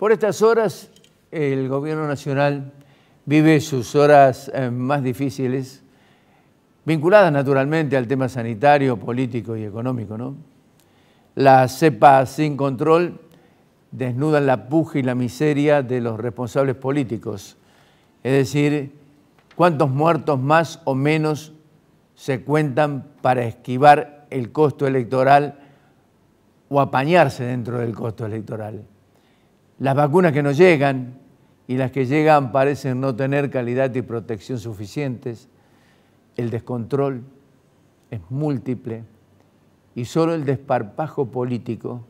Por estas horas, el gobierno nacional vive sus horas eh, más difíciles, vinculadas naturalmente al tema sanitario, político y económico. ¿no? Las cepas sin control desnudan la puja y la miseria de los responsables políticos, es decir, cuántos muertos más o menos se cuentan para esquivar el costo electoral o apañarse dentro del costo electoral las vacunas que nos llegan y las que llegan parecen no tener calidad y protección suficientes, el descontrol es múltiple y solo el desparpajo político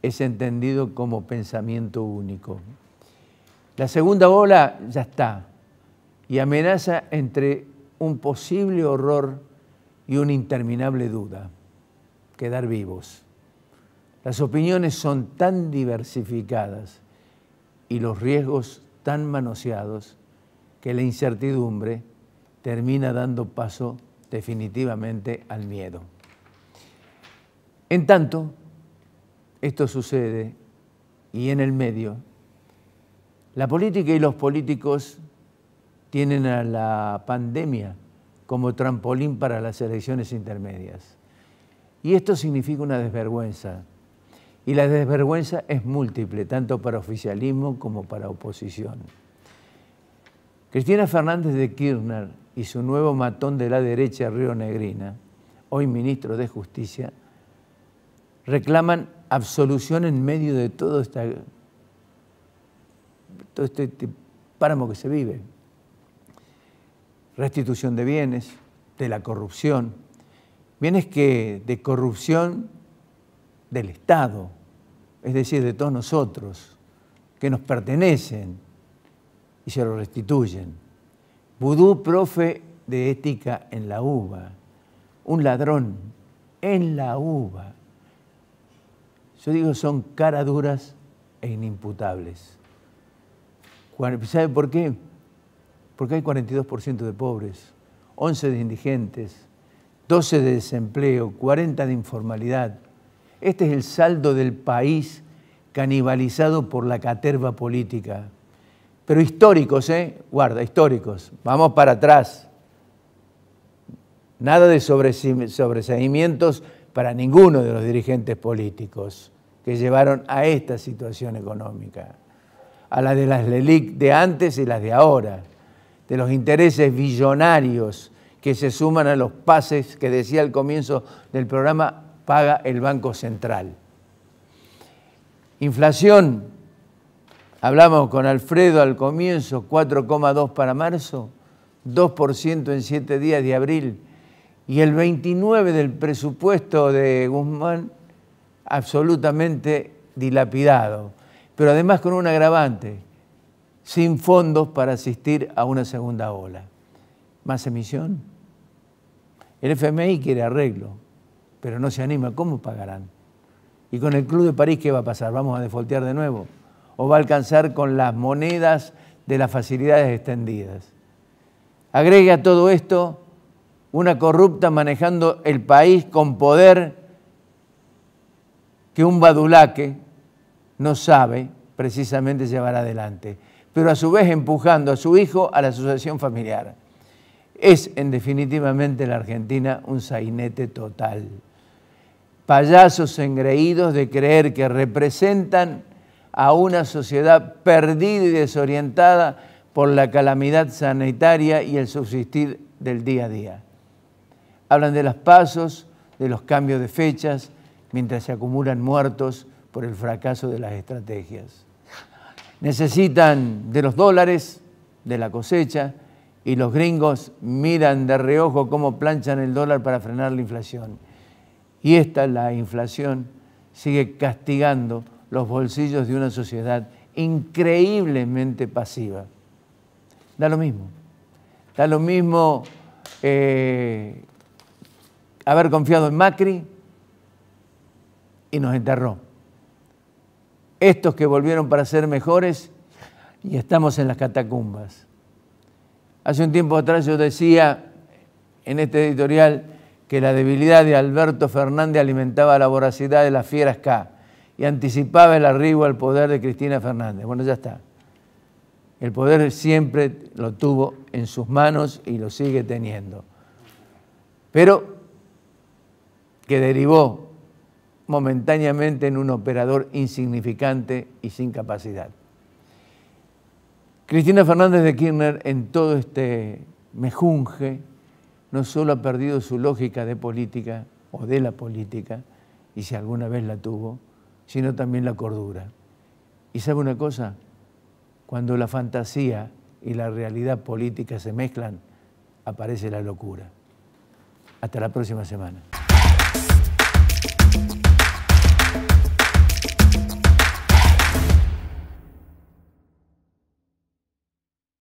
es entendido como pensamiento único. La segunda ola ya está y amenaza entre un posible horror y una interminable duda, quedar vivos. Las opiniones son tan diversificadas y los riesgos tan manoseados que la incertidumbre termina dando paso definitivamente al miedo. En tanto, esto sucede y en el medio, la política y los políticos tienen a la pandemia como trampolín para las elecciones intermedias. Y esto significa una desvergüenza y la desvergüenza es múltiple, tanto para oficialismo como para oposición. Cristina Fernández de Kirchner y su nuevo matón de la derecha, Río Negrina, hoy ministro de Justicia, reclaman absolución en medio de todo, este páramo que se vive. Restitución de bienes, de la corrupción. Bienes que de corrupción del Estado, es decir, de todos nosotros, que nos pertenecen y se lo restituyen. Vudú, profe de ética en la uva, un ladrón en la uva. Yo digo, son duras e inimputables. ¿Sabe por qué? Porque hay 42% de pobres, 11 de indigentes, 12 de desempleo, 40 de informalidad, este es el saldo del país canibalizado por la caterva política. Pero históricos, ¿eh? Guarda, históricos. Vamos para atrás. Nada de sobreseimientos para ninguno de los dirigentes políticos que llevaron a esta situación económica, a la de las LELIC de antes y las de ahora, de los intereses billonarios que se suman a los pases que decía al comienzo del programa paga el Banco Central. Inflación, hablamos con Alfredo al comienzo, 4,2 para marzo, 2% en 7 días de abril y el 29 del presupuesto de Guzmán absolutamente dilapidado, pero además con un agravante, sin fondos para asistir a una segunda ola. ¿Más emisión? El FMI quiere arreglo, pero no se anima, ¿cómo pagarán? ¿Y con el Club de París qué va a pasar? ¿Vamos a defoltear de nuevo? ¿O va a alcanzar con las monedas de las facilidades extendidas? Agrega a todo esto una corrupta manejando el país con poder que un badulaque no sabe precisamente llevar adelante, pero a su vez empujando a su hijo a la asociación familiar. Es, en definitivamente la Argentina, un sainete total payasos engreídos de creer que representan a una sociedad perdida y desorientada por la calamidad sanitaria y el subsistir del día a día. Hablan de los pasos, de los cambios de fechas, mientras se acumulan muertos por el fracaso de las estrategias. Necesitan de los dólares, de la cosecha, y los gringos miran de reojo cómo planchan el dólar para frenar la inflación y esta, la inflación, sigue castigando los bolsillos de una sociedad increíblemente pasiva. Da lo mismo. Da lo mismo eh, haber confiado en Macri y nos enterró. Estos que volvieron para ser mejores y estamos en las catacumbas. Hace un tiempo atrás yo decía en este editorial, que la debilidad de Alberto Fernández alimentaba la voracidad de las fieras K y anticipaba el arribo al poder de Cristina Fernández. Bueno, ya está. El poder siempre lo tuvo en sus manos y lo sigue teniendo. Pero que derivó momentáneamente en un operador insignificante y sin capacidad. Cristina Fernández de Kirchner en todo este mejunje no solo ha perdido su lógica de política o de la política, y si alguna vez la tuvo, sino también la cordura. ¿Y sabe una cosa? Cuando la fantasía y la realidad política se mezclan, aparece la locura. Hasta la próxima semana.